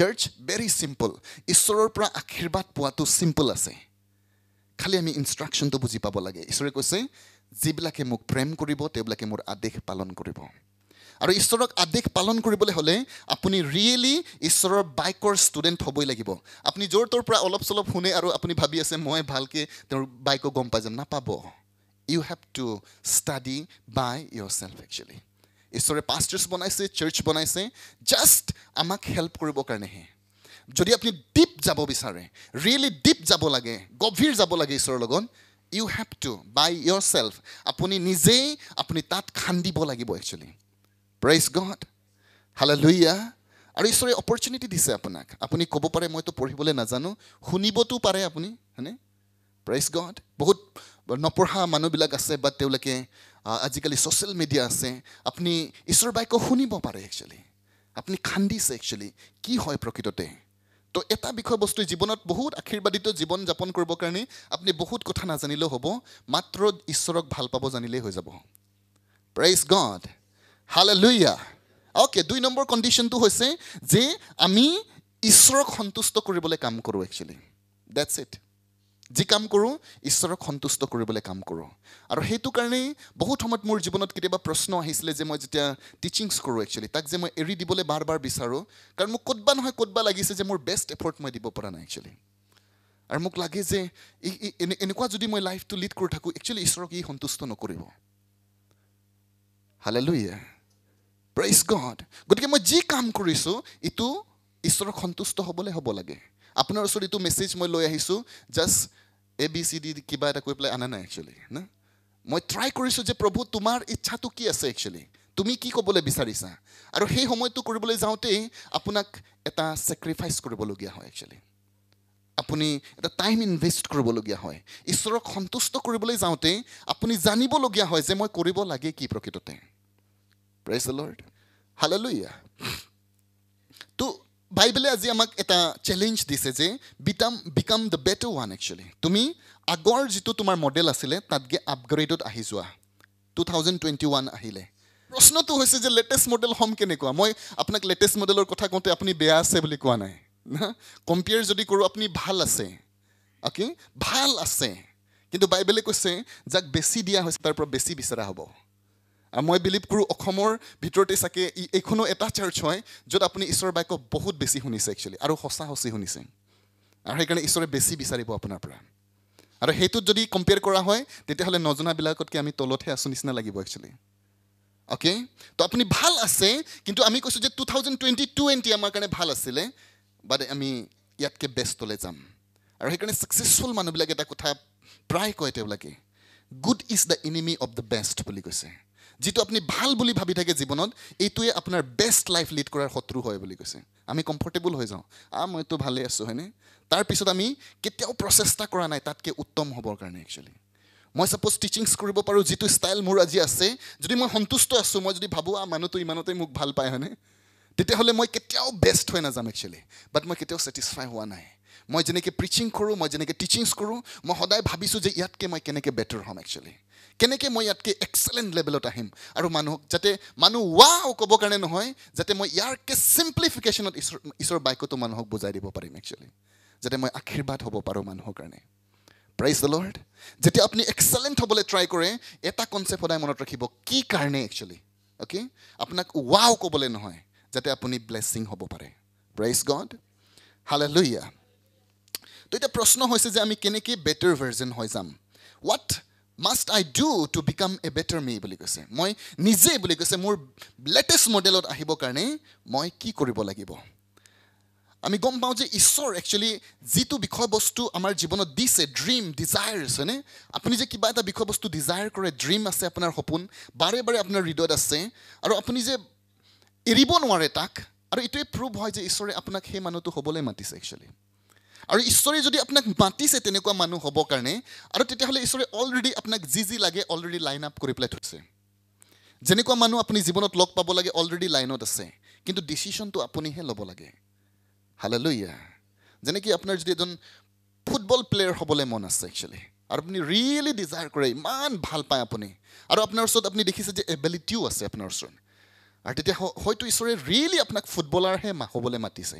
চাৰ্চ ভেৰি চিম্পল ঈশ্বৰৰ পৰা আশীৰ্বাদ পোৱাটো চিম্পল আছে খালি আমি ইনষ্ট্ৰাকশ্যনটো বুজি পাব লাগে ঈশ্বৰে কৈছে যিবিলাকে মোক প্ৰেম কৰিব তেওঁবিলাকে মোৰ আদেশ পালন কৰিব আৰু ঈশ্বৰক আদেশ পালন কৰিবলৈ হ'লে আপুনি ৰিয়েলি ঈশ্বৰৰ বাইকৰ ষ্টুডেণ্ট হ'বই লাগিব আপুনি য'ৰ ত'ৰ পৰা অলপ চলপ শুনে আৰু আপুনি ভাবি আছে মই ভালকৈ তেওঁৰ বাইকো গম পাই যাম নাপাব you have to study by yourself actually ঈশ্বৰে পাষ্টাৰ্ছ বনাইছে চাৰ্চ বনাইছে জাষ্ট আমাক হেল্প কৰিবৰ কাৰণেহে যদি আপুনি ডিপ যাব বিচাৰে ৰিয়েলি ডিপ যাব লাগে গভীৰ যাব লাগে ঈশ্বৰৰ লগত you have to by your self আপুনি নিজেই আপুনি তাত খান্দিব লাগিব একচুৱেলি প্ৰেইজ গড হালে লুইয়া আৰু ঈশ্বৰে অপৰচুনিটি দিছে আপোনাক আপুনি ক'ব পাৰে মইতো পঢ়িবলৈ নাজানো শুনিবতো পাৰে আপুনি হয়নে প্ৰেইজ গড বহুত নপঢ়া মানুহবিলাক আছে বা তেওঁলোকে আজিকালি ছ'চিয়েল মিডিয়া আছে আপুনি ঈশ্বৰ বাক্য শুনিব পাৰে একচুৱেলি আপুনি খান্দিছে একচুৱেলি কি হয় প্ৰকৃততে তো এটা বিষয়বস্তু জীৱনত বহুত আশীৰ্বাদিত জীৱন যাপন কৰিবৰ কাৰণে আপুনি বহুত কথা নাজানিলেও হ'ব মাত্ৰ ঈশ্বৰক ভাল পাব জানিলেই হৈ যাব প্ৰাইজ গড হালে লুইয়া অ'কে দুই নম্বৰ কণ্ডিশ্যনটো হৈছে যে আমি ঈশ্বৰক সন্তুষ্ট কৰিবলৈ কাম কৰোঁ একচুৱেলি ডেটছ ইট যি কাম কৰোঁ ঈশ্বৰক সন্তুষ্ট কৰিবলৈ কাম কৰোঁ আৰু সেইটো কাৰণেই বহুত সময়ত মোৰ জীৱনত কেতিয়াবা প্ৰশ্ন আহিছিলে যে মই যেতিয়া টিচিংছ কৰোঁ একচুৱেলি তাক যে মই এৰি দিবলৈ বাৰ বাৰ বিচাৰোঁ কাৰণ মোক ক'তবা নহয় ক'তবা লাগিছে যে মোৰ বেষ্ট এফৰ্ট মই দিব পৰা নাই একচুৱেলি আৰু মোক লাগে যে এনেকুৱা যদি মই লাইফটো লিড কৰি থাকোঁ একচুৱেলি ঈশ্বৰক ই সন্তুষ্ট নকৰিব হালে লুইয়ে প্ৰাইজ গড গতিকে মই যি কাম কৰিছোঁ ইটো ঈশ্বৰক সন্তুষ্ট হ'বলৈ হ'ব লাগে আপোনাৰ ওচৰত এইটো মেছেজ মই লৈ আহিছোঁ just A B C D কিবা এটা কৈ পেলাই অনা নাই একচুৱেলি ন মই ট্ৰাই কৰিছোঁ যে প্ৰভু তোমাৰ ইচ্ছাটো কি আছে একচুৱেলি তুমি কি ক'বলৈ বিচাৰিছা আৰু সেই সময়টো কৰিবলৈ যাওঁতেই আপোনাক এটা চেক্ৰিফাইচ কৰিবলগীয়া হয় একচুৱেলি আপুনি এটা টাইম ইনভেষ্ট কৰিবলগীয়া হয় ঈশ্বৰক সন্তুষ্ট কৰিবলৈ যাওঁতেই আপুনি জানিবলগীয়া হয় যে মই কৰিব লাগে কি প্ৰকৃততে হাললৈ ত' বাইবেলে আজি আমাক এটা চেলেঞ্জ দিছে যে বিটাম become the better one actually তুমি আগৰ যিটো তোমাৰ মডেল আছিলে তাতকৈ আপগ্ৰেডত আহি যোৱা টু থাউজেণ্ড টুৱেণ্টি ওৱান আহিলে প্ৰশ্নটো হৈছে যে লেটেষ্ট মডেল হ'ম কেনেকুৱা মই আপোনাক লেটেষ্ট মডেলৰ কথা কওঁতে আপুনি বেয়া আছে বুলি কোৱা নাই কম্পেয়াৰ যদি কৰোঁ আপুনি ভাল আছে অ'কে ভাল আছে কিন্তু বাইবেলে কৈছে যাক বেছি দিয়া হৈছে তাৰ পৰা বেছি বিচৰা হ'ব মই বিলিভ কৰোঁ অসমৰ ভিতৰতে চাগে এইখনো এটা চাৰ্চ হয় য'ত আপুনি ঈশ্বৰৰ বাক্য বহুত বেছি শুনিছে একচুৱেলি আৰু সঁচা সঁচি শুনিছে আৰু সেইকাৰণে ঈশ্বৰে বেছি বিচাৰিব আপোনাৰ পৰা আৰু সেইটোত যদি কম্পেয়াৰ কৰা হয় তেতিয়াহ'লে নজনাবিলাককৈ আমি তলতহে আছোঁ নিচিনা লাগিব একচুৱেলি অ'কে ত' আপুনি ভাল আছে কিন্তু আমি কৈছোঁ যে টু থাউজেণ্ড টুৱেণ্টি টু এণ্টি আমাৰ কাৰণে ভাল আছিলে বাট আমি ইয়াতকৈ বেষ্টলৈ যাম আৰু সেইকাৰণে ছাকচেছফুল মানুহবিলাকে এটা কথা প্ৰায় কয় তেওঁলোকে good is the enemy of the best বুলি কৈছে যিটো আপুনি ভাল বুলি ভাবি থাকে জীৱনত এইটোৱে আপোনাৰ বেষ্ট লাইফ লিড কৰাৰ শত্ৰু হয় বুলি কৈছে আমি কমফৰ্টেবল হৈ যাওঁ আ মইতো ভালেই আছোঁ হয়নে তাৰপিছত আমি কেতিয়াও প্ৰচেষ্টা কৰা নাই তাতকৈ উত্তম হ'বৰ কাৰণে একচুৱেলি মই ছাপ'জ টিচিংছ কৰিব পাৰোঁ যিটো ষ্টাইল মোৰ আজি আছে যদি মই সন্তুষ্ট আছোঁ মই যদি ভাবোঁ আ মানুহটো ইমানতে মোক ভাল পায় হয়নে তেতিয়াহ'লে মই কেতিয়াও বেষ্ট হৈ নাযাম একচুৱেলি বাট মই কেতিয়াও ছেটিছফাই হোৱা নাই মই যেনেকৈ প্ৰিচিং কৰোঁ মই যেনেকৈ টিচিংছ কৰোঁ মই সদায় ভাবিছোঁ যে ইয়াতকৈ মই কেনেকৈ বেটাৰ হ'ম একচুৱেলি কেনেকৈ মই ইয়াতকৈ এক্সেলেণ্ট লেভেলত আহিম আৰু মানুহক যাতে মানুহ ৱাও ক'ব কাৰণে নহয় যাতে মই ইয়াৰকৈ চিম্প্লিফিকেশ্যনত ঈশ্বৰ ঈশ্বৰৰ বাক্যটো মানুহক বুজাই দিব পাৰিম একচুৱেলি যাতে মই আশীৰ্বাদ হ'ব পাৰোঁ মানুহৰ কাৰণে প্ৰাইজ দ লৰ্ড যেতিয়া আপুনি এক্সেলেণ্ট হ'বলৈ ট্ৰাই কৰে এটা কনচেপ্ট সদায় মনত ৰাখিব কি কাৰণে একচুৱেলি অ'কে আপোনাক ৱাও ক'বলৈ নহয় যাতে আপুনি ব্লেচিং হ'ব পাৰে প্ৰাইজ গড হালে লৈয়া তো এতিয়া প্ৰশ্ন হৈছে যে আমি কেনেকৈ বেটাৰ ভাৰ্জন হৈ যাম what must I do to become a better me বুলি কৈছে মই নিজে বুলি কৈছে মোৰ লেটেষ্ট মডেলত আহিবৰ কাৰণে মই কি কৰিব লাগিব আমি গম পাওঁ যে ঈশ্বৰ একচুৱেলি যিটো বিষয়বস্তু আমাৰ জীৱনত দিছে ড্ৰিম ডিজায়াৰ হয়নে আপুনি যে কিবা এটা বিষয়বস্তু ডিজায়াৰ কৰে ড্ৰিম আছে আপোনাৰ সপোন বাৰে বাৰে আপোনাৰ হৃদয়ত আছে আৰু আপুনি যে এৰিব নোৱাৰে তাক আৰু এইটোৱে প্ৰুভ হয় যে ঈশ্বৰে আপোনাক সেই মানুহটো হ'বলৈ মাতিছে একচুৱেলি আৰু ঈশ্বৰে যদি আপোনাক মাতিছে তেনেকুৱা মানুহ হ'বৰ কাৰণে আৰু তেতিয়াহ'লে ঈশ্বৰে অলৰেডি আপোনাক যি যি লাগে অলৰেডি লাইন আপ কৰি পেলাই থৈছে যেনেকুৱা মানুহ আপুনি জীৱনত লগ পাব লাগে অলৰেডি লাইনত আছে কিন্তু ডিচিশ্যনটো আপুনিহে ল'ব লাগে হাললৈয়া যেনেকৈ আপোনাৰ যদি এজন ফুটবল প্লেয়াৰ হ'বলৈ মন আছে একচুৱেলি আৰু আপুনি ৰিয়েলি ডিজায়াৰ কৰে ইমান ভাল পায় আপুনি আৰু আপোনাৰ ওচৰত আপুনি দেখিছে যে এবিলিটিও আছে আপোনাৰ ওচৰত আৰু তেতিয়া হয়তো ঈশ্বৰে ৰিয়েলি আপোনাক ফুটবলাৰহে হ'বলৈ মাতিছে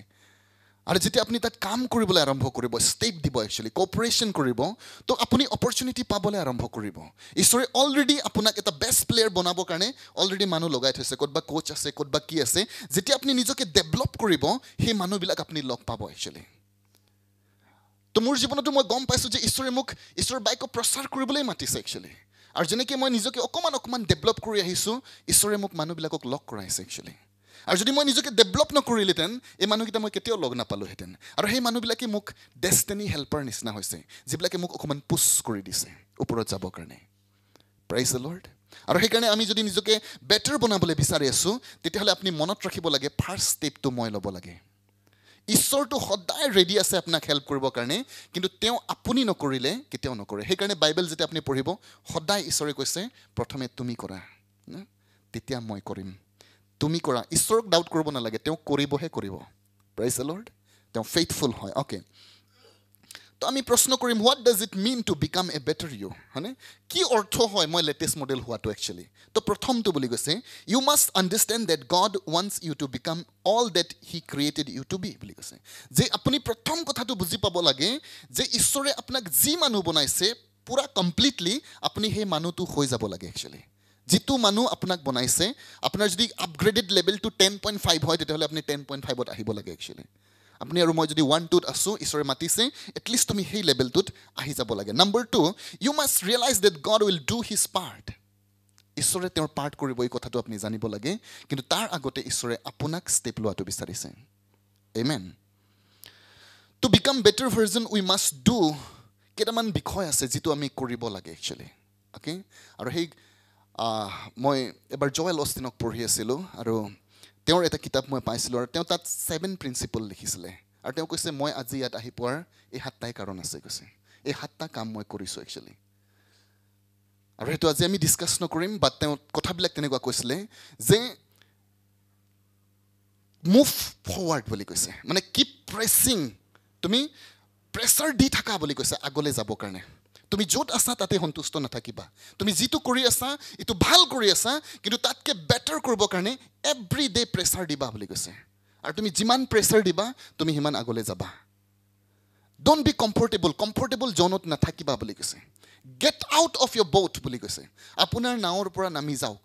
আৰু যেতিয়া আপুনি তাত কাম কৰিবলৈ আৰম্ভ কৰিব ষ্টেপ দিব একচুৱেলি কপাৰেশ্যন কৰিব তো আপুনি অপৰচুনিটি পাবলৈ আৰম্ভ কৰিব ঈশ্বৰে অলৰেডি আপোনাক এটা বেষ্ট প্লেয়াৰ বনাবৰ কাৰণে অলৰেডি মানুহ লগাই থৈছে ক'ত বা কোচ আছে ক'ত বা কি আছে যেতিয়া আপুনি নিজকে ডেভেলপ কৰিব সেই মানুহবিলাক আপুনি লগ পাব একচুৱেলি তো মোৰ জীৱনতো মই গম পাইছোঁ যে ঈশ্বৰে মোক ঈশ্বৰৰ বাক্য প্ৰচাৰ কৰিবলৈ মাতিছে একচুৱেলি আৰু যেনেকৈ মই নিজকে অকণমান অকণমান ডেভেলপ কৰি আহিছোঁ ঈশ্বৰে মোক মানুহবিলাকক লগ কৰাইছে একচুৱেলি আৰু যদি মই নিজকে ডেভেলপ নকৰিলেহেঁতেন এই মানুহকেইটা মই কেতিয়াও লগ নাপালোহেঁতেন আৰু সেই মানুহবিলাকে মোক ডেষ্টেনি হেল্পাৰ নিচিনা হৈছে যিবিলাকে মোক অকণমান পুষ্ট কৰি দিছে ওপৰত যাবৰ কাৰণে প্ৰাইজ লৰ্ড আৰু সেইকাৰণে আমি যদি নিজকে বেটাৰ বনাবলৈ বিচাৰি আছোঁ তেতিয়াহ'লে আপুনি মনত ৰাখিব লাগে ফাৰ্ষ্ট ষ্টেপটো মই ল'ব লাগে ঈশ্বৰটো সদায় ৰেডি আছে আপোনাক হেল্প কৰিবৰ কাৰণে কিন্তু তেওঁ আপুনি নকৰিলে কেতিয়াও নকৰে সেইকাৰণে বাইবেল যেতিয়া আপুনি পঢ়িব সদায় ঈশ্বৰে কৈছে প্ৰথমে তুমি কৰা তেতিয়া মই কৰিম তুমি কৰা ঈশ্বৰক ডাউট কৰিব নালাগে তেওঁ কৰিবহে কৰিব প্ৰাইজ এলৰ্ড তেওঁ ফেইথফুল হয় অ'কে তো আমি প্ৰশ্ন কৰিম what does it mean to become a better you হয়নে কি অৰ্থ হয় মই লেটেষ্ট মডেল হোৱাটো একচুৱেলি তো প্ৰথমটো বুলি কৈছে you must understand that God ৱান্স you to become all that he created you to be বুলি কৈছে যে আপুনি প্ৰথম কথাটো বুজি পাব লাগে যে ঈশ্বৰে আপোনাক যি মানুহ বনাইছে পুৰা কমপ্লিটলি আপুনি সেই মানুহটো হৈ যাব লাগে একচুৱেলি যিটো মানুহ আপোনাক বনাইছে আপোনাৰ যদি আপগ্ৰেডেড লেভেলটো টেন পইণ্ট ফাইভ হয় তেতিয়াহ'লে আপুনি টেন পইণ্ট ফাইভত আহিব লাগে একচুৱেলি আপুনি আৰু মই যদি ওৱান টুত আছোঁ ঈশ্বৰে মাতিছে এটলিষ্ট তুমি সেই লেভেলটোত আহি যাব লাগে number two you must realise that God will do his part ঈশ্বৰে তেওঁৰ পাৰ্ট কৰিব এই কথাটো আপুনি জানিব লাগে কিন্তু তাৰ আগতে ঈশ্বৰে আপোনাক ষ্টেপ লোৱাটো বিচাৰিছে amen to become better version we must do কেইটামান বিষয় আছে যিটো আমি কৰিব লাগে একচুৱেলি অ'কে আৰু সেই মই এবাৰ জয়েল অষ্টিনক পঢ়ি আছিলোঁ আৰু তেওঁৰ এটা কিতাপ মই পাইছিলোঁ আৰু তেওঁ তাত ছেভেন প্ৰিন্সিপল লিখিছিলে আৰু তেওঁ কৈছে মই আজি ইয়াত আহি পোৱাৰ এই সাতটাই কাৰণ আছে কৈছে এই সাতটা কাম মই কৰিছোঁ একচুৱেলি আৰু সেইটো আজি আমি ডিছকাছ নকৰিম বাট তেওঁ কথাবিলাক তেনেকুৱা কৈছিলে যে মুভ ফৰৱাৰ্ড বুলি কৈছে মানে কিপ প্ৰেছিং তুমি প্ৰেছাৰ দি থাকা বুলি কৈছে আগলৈ যাবৰ কাৰণে তুমি য'ত আছা তাতে সন্তুষ্ট নাথাকিবা তুমি যিটো কৰি আছা এইটো ভাল কৰি আছা কিন্তু তাতকৈ বেটাৰ কৰিবৰ কাৰণে এভৰি ডে প্ৰেছাৰ দিবা বুলি কৈছে আৰু তুমি যিমান প্ৰেছাৰ দিবা তুমি সিমান আগলৈ যাবা ডণ্ট বি কমফৰ্টেবল কমফৰ্টেবল জ'নত নাথাকিবা বুলি কৈছে get out of your boat বুলি কৈছে আপোনাৰ নাৱৰ পৰা নামি যাওক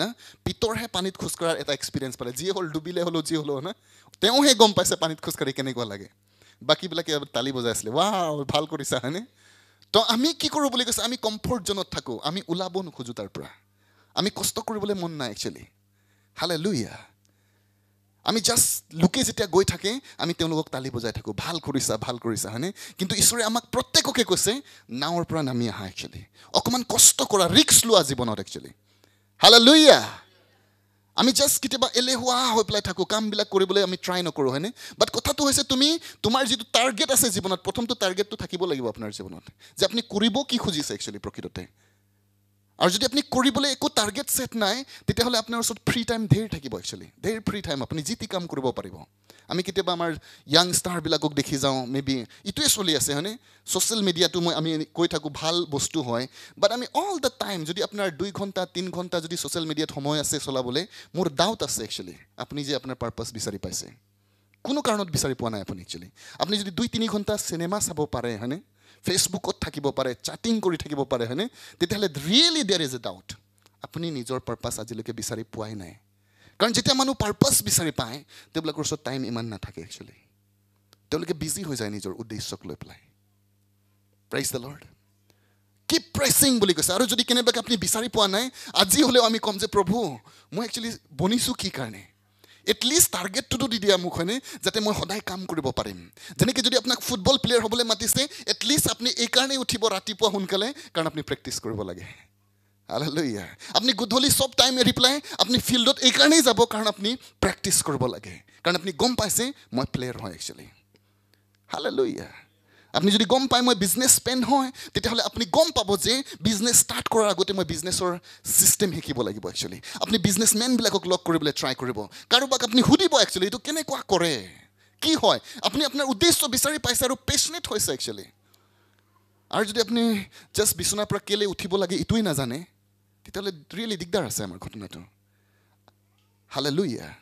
না পিতৰহে পানীত খোজকঢ়াৰ এটা এক্সপিৰিয়েঞ্চ পালে যিয়ে হ'ল ডুবিলে হ'লেও যি হ'লেও না তেওঁহে গম পাইছে পানীত খোজকাঢ়ি কেনেকুৱা লাগে বাকীবিলাকে তালি বজাইছিলে ৱাহ ভাল কৰিছা হয়নে তো আমি কি কৰোঁ বুলি কৈছে আমি কমফৰ্ট জ'নত থাকোঁ আমি ওলাব নোখোজোঁ তাৰ পৰা আমি কষ্ট কৰিবলৈ মন নাই একচুৱেলি হালে আহ আমি জাষ্ট লোকে যেতিয়া গৈ থাকে আমি তেওঁলোকক তালি বজাই থাকোঁ ভাল কৰিছা ভাল কৰিছা হয়নে কিন্তু ঈশ্বৰে আমাক প্ৰত্যেককে কৈছে নাৱৰ পৰা নামি আহা একচুৱেলি অকণমান কষ্ট কৰা ৰিক্স লোৱা জীৱনত একচুৱেলি হালে লুইয়া আমি জাষ্ট কেতিয়াবা এলেহুৱা হৈ পেলাই থাকোঁ কামবিলাক কৰিবলৈ আমি ট্ৰাই নকৰোঁ হয়নে বাট কথাটো হৈছে তুমি তোমাৰ যিটো টাৰ্গেট আছে জীৱনত প্ৰথমটো টাৰ্গেটটো থাকিব লাগিব আপোনাৰ জীৱনত যে আপুনি কৰিব কি খুজিছে একচুৱেলি প্ৰকৃততে আৰু যদি আপুনি কৰিবলৈ একো টাৰ্গেট ছেট নাই তেতিয়াহ'লে আপোনাৰ ওচৰত ফ্ৰী টাইম ধেৰ থাকিব একচুৱেলি ধেৰ ফ্ৰী টাইম আপুনি যি টি কাম কৰিব পাৰিব আমি কেতিয়াবা আমাৰ য়াং ষ্টাৰবিলাকক দেখি যাওঁ মে বি ইটোৱে চলি আছে হয়নে ছ'চিয়েল মিডিয়াটো মই আমি কৈ থাকোঁ ভাল বস্তু হয় বাট আমি অল দ্য টাইম যদি আপোনাৰ দুই ঘণ্টা তিনি ঘণ্টা যদি ছ'চিয়েল মিডিয়াত সময় আছে চলাবলৈ মোৰ ডাউট আছে একচুৱেলি আপুনি যে আপোনাৰ পাৰ্পাছ বিচাৰি পাইছে কোনো কাৰণত বিচাৰি পোৱা নাই আপুনি একচুৱেলি আপুনি যদি দুই তিনি ঘণ্টা চিনেমা চাব পাৰে হয়নে ফেচবুকত থাকিব পাৰে চাটিং কৰি থাকিব পাৰে হয়নে তেতিয়াহ'লে really there is a doubt আপুনি নিজৰ পাৰ্পাছ আজিলৈকে বিচাৰি পোৱাই নাই কাৰণ যেতিয়া মানুহ পাৰ্পাছ বিচাৰি পায় তেওঁবিলাকৰ ওচৰত টাইম ইমান নাথাকে একচুৱেলি তেওঁলোকে বিজি হৈ যায় নিজৰ উদ্দেশ্যক লৈ পেলাই প্ৰাইজ দ্য লৰ্ড কি প্ৰেচিং বুলি কৈছে আৰু যদি কেনেবাকৈ আপুনি বিচাৰি পোৱা নাই আজি হ'লেও আমি ক'ম যে প্ৰভু মই একচুৱেলি বনিছোঁ কি কাৰণে এটলিষ্ট টাৰ্গেট দি দিয়া মোক হয়নে যাতে মই সদায় কাম কৰিব পাৰিম যেনেকৈ যদি আপোনাক ফুটবল প্লেয়াৰ হ'বলৈ মাতিছে এটলিষ্ট আপুনি এইকাৰণেই উঠিব ৰাতিপুৱা সোনকালে কাৰণ আপুনি প্ৰেক্টিচ কৰিব লাগে ইয়াৰ আপুনি গধূলি চব টাইম এৰি পেলাই আপুনি ফিল্ডত এইকাৰণেই যাব কাৰণ আপুনি প্ৰেক্টিচ কৰিব লাগে কাৰণ আপুনি গম পাইছে মই প্লেয়াৰ হয় একচুৱেলি হালালৈ হালালৈয়া আপুনি যদি গম পায় মই বিজনেছ পেন হয় তেতিয়াহ'লে আপুনি গম পাব যে বিজনেছ ষ্টাৰ্ট কৰাৰ আগতে মই বিজনেছৰ ছিষ্টেম শিকিব লাগিব একচুৱেলি আপুনি বিজনেছমেনবিলাকক লগ কৰিবলৈ ট্ৰাই কৰিব কাৰোবাক আপুনি সুধিব একচুৱেলি এইটো কেনেকুৱা কৰে কি হয় আপুনি আপোনাৰ উদ্দেশ্য বিচাৰি পাইছে আৰু পেচনেট হৈছে একচুৱেলি আৰু যদি আপুনি জাষ্ট বিচনাৰ পৰা কেলৈ উঠিব লাগে ইটোৱেই নাজানে তেতিয়াহ'লে ৰিয়েলি দিগদাৰ আছে আমাৰ ঘটনাটো হালে লুই ইয়াৰ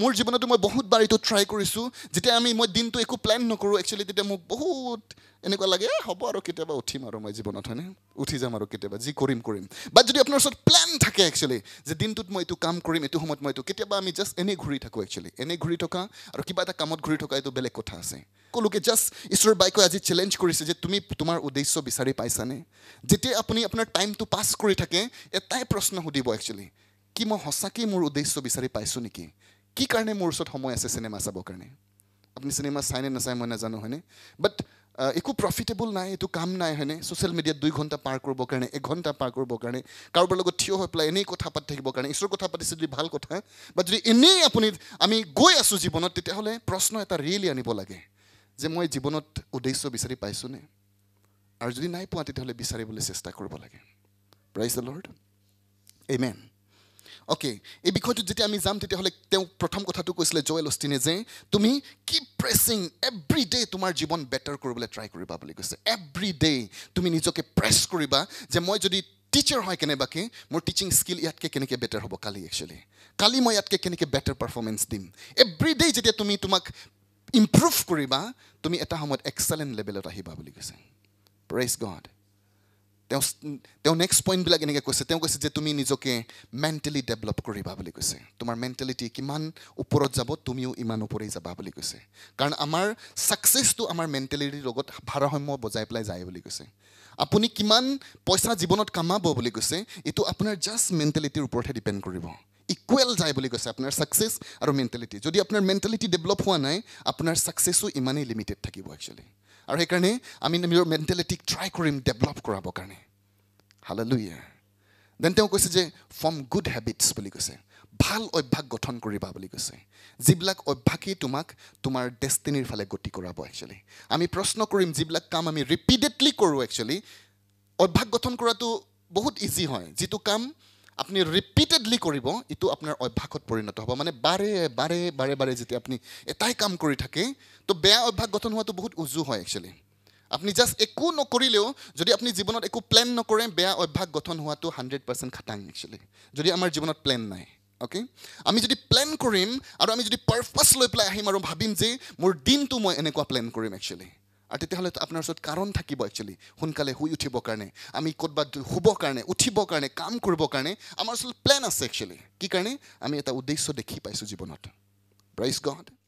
মোৰ জীৱনতো মই বহুতবাৰ এইটো ট্ৰাই কৰিছোঁ যেতিয়া আমি মই দিনটো একো প্লেন নকৰোঁ একচুৱেলি তেতিয়া মোক বহুত এনেকুৱা লাগে হ'ব আৰু কেতিয়াবা উঠিম আৰু মই জীৱনত হয়নে উঠি যাম আৰু কেতিয়াবা যি কৰিম কৰিম বাট যদি আপোনাৰ ওচৰত প্লেন থাকে একচুৱেলি যে দিনটোত মই এইটো কাম কৰিম এইটো সময়ত মই এইটো কেতিয়াবা আমি জাষ্ট এনেই ঘূৰি থাকোঁ একচুৱেলি এনেই ঘূৰি থকা আৰু কিবা এটা কামত ঘূৰি থকা এইটো বেলেগ কথা আছে সকলোকে জাষ্ট ঈশ্বৰ বাইকে আজি চেলেঞ্জ কৰিছে যে তুমি তোমাৰ উদ্দেশ্য বিচাৰি পাইছানে যেতিয়া আপুনি আপোনাৰ টাইমটো পাছ কৰি থাকে এটাই প্ৰশ্ন সুধিব একচুৱেলি কি মই সঁচাকৈয়ে মোৰ উদ্দেশ্য বিচাৰি পাইছোঁ নেকি কি কাৰণে মোৰ ওচৰত সময় আছে চিনেমা চাবৰ কাৰণে আপুনি চিনেমা চাইনে নাচায় মই নাজানো হয়নে বাট একো প্ৰফিটেবল নাই এইটো কাম নাই হয়নে ছ'চিয়েল মিডিয়াত দুই ঘণ্টা পাৰ কৰিবৰ কাৰণে এঘণ্টা পাৰ কৰিবৰ কাৰণে কাৰোবাৰ লগত থিয় হৈ পেলাই এনেই কথা পাতি থাকিবৰ কাৰণে ঈশ্বৰৰ কথা পাতিছে যদি ভাল কথা বা যদি এনেই আপুনি আমি গৈ আছোঁ জীৱনত তেতিয়াহ'লে প্ৰশ্ন এটা ৰিয়েলি আনিব লাগে যে মই জীৱনত উদ্দেশ্য বিচাৰি পাইছোঁনে আৰু যদি নাই পোৱা তেতিয়াহ'লে বিচাৰিবলৈ চেষ্টা কৰিব লাগে প্ৰাইজ দ লৰ্ড এই মেম অ'কে এই বিষয়টোত যেতিয়া আমি যাম তেতিয়াহ'লে তেওঁ প্ৰথম কথাটো কৈছিলে জয়েল অষ্টিনে যে তুমি কিপ প্ৰেছিং এভৰি ডে তোমাৰ জীৱন বেটাৰ কৰিবলৈ ট্ৰাই কৰিবা বুলি কৈছে এভৰি ডে তুমি নিজকে প্ৰেছ কৰিবা যে মই যদি টিচাৰ হয় কেনেবাকৈ মোৰ টিচিং স্কিল ইয়াতকৈ কেনেকৈ বেটাৰ হ'ব কালি একচুৱেলি কালি মই ইয়াতকৈ কেনেকৈ বেটাৰ পাৰফৰ্মেঞ্চ দিম এভৰি ডে যেতিয়া তুমি তোমাক ইম্প্ৰুভ কৰিবা তুমি এটা সময়ত এক্সেলেণ্ট লেভেলত আহিবা বুলি কৈছে প্ৰেছ গড তেওঁ তেওঁ নেক্সট পইণ্টবিলাক এনেকৈ কৈছে তেওঁ কৈছে যে তুমি নিজকে মেণ্টেলি ডেভেলপ কৰিবা বুলি কৈছে তোমাৰ মেণ্টেলিটি কিমান ওপৰত যাব তুমিও ইমান ওপৰেই যাবা বুলি কৈছে কাৰণ আমাৰ ছাকচেছটো আমাৰ মেণ্টেলিটিৰ লগত ভাৰসাম্য বজাই পেলাই যায় বুলি কৈছে আপুনি কিমান পইচা জীৱনত কামাব বুলি কৈছে এইটো আপোনাৰ জাষ্ট মেণ্টেলিটিৰ ওপৰতহে ডিপেণ্ড কৰিব ইকুৱেল যায় বুলি কৈছে আপোনাৰ ছাকচেছ আৰু মেণ্টেলিটি যদি আপোনাৰ মেণ্টেলিটি ডেভেলপ হোৱা নাই আপোনাৰ ছাকচেছো ইমানেই লিমিটেড থাকিব একচুৱেলি আৰু সেইকাৰণে আমি নিজৰ মেণ্টেলিটিক ট্ৰাই কৰিম ডেভেলপ কৰাবৰ কাৰণে হালে লু দেন তেওঁ কৈছে যে ফ্ৰম গুড হেবিটছ বুলি কৈছে ভাল অভ্যাস গঠন কৰিবা বুলি কৈছে যিবিলাক অভ্যাসেই তোমাক তোমাৰ ডেষ্টিনিৰ ফালে গতি কৰাব একচুৱেলি আমি প্ৰশ্ন কৰিম যিবিলাক কাম আমি ৰিপিটেডলি কৰোঁ একচুৱেলি অভ্যাস গঠন কৰাটো বহুত ইজি হয় যিটো কাম আপুনি ৰিপিটেডলি কৰিব ইটো আপোনাৰ অভ্যাসত পৰিণত হ'ব মানে বাৰে বাৰে বাৰে বাৰে যেতিয়া আপুনি এটাই কাম কৰি থাকে তো বেয়া অভ্যাস গঠন হোৱাটো বহুত উজু হয় একচুৱেলি আপুনি জাষ্ট একো নকৰিলেও যদি আপুনি জীৱনত একো প্লেন নকৰে বেয়া অভ্যাস গঠন হোৱাটো হাণ্ড্ৰেড পাৰ্চেণ্ট খাটাং একচুৱেলি যদি আমাৰ জীৱনত প্লেন নাই অ'কে আমি যদি প্লেন কৰিম আৰু আমি যদি পাৰ্পাচ লৈ পেলাই আহিম আৰু ভাবিম যে মোৰ দিনটো মই এনেকুৱা প্লেন কৰিম একচুৱেলি আৰু তেতিয়াহ'লে আপোনাৰ ওচৰত কাৰণ থাকিব একচুৱেলি সোনকালে শুই উঠিবৰ কাৰণে আমি ক'ৰবাত শুবৰ কাৰণে উঠিবৰ কাৰণে কাম কৰিবৰ কাৰণে আমাৰ ওচৰত প্লেন আছে একচুৱেলি কি কাৰণে আমি এটা উদ্দেশ্য দেখি পাইছোঁ জীৱনত প্ৰাইজ গড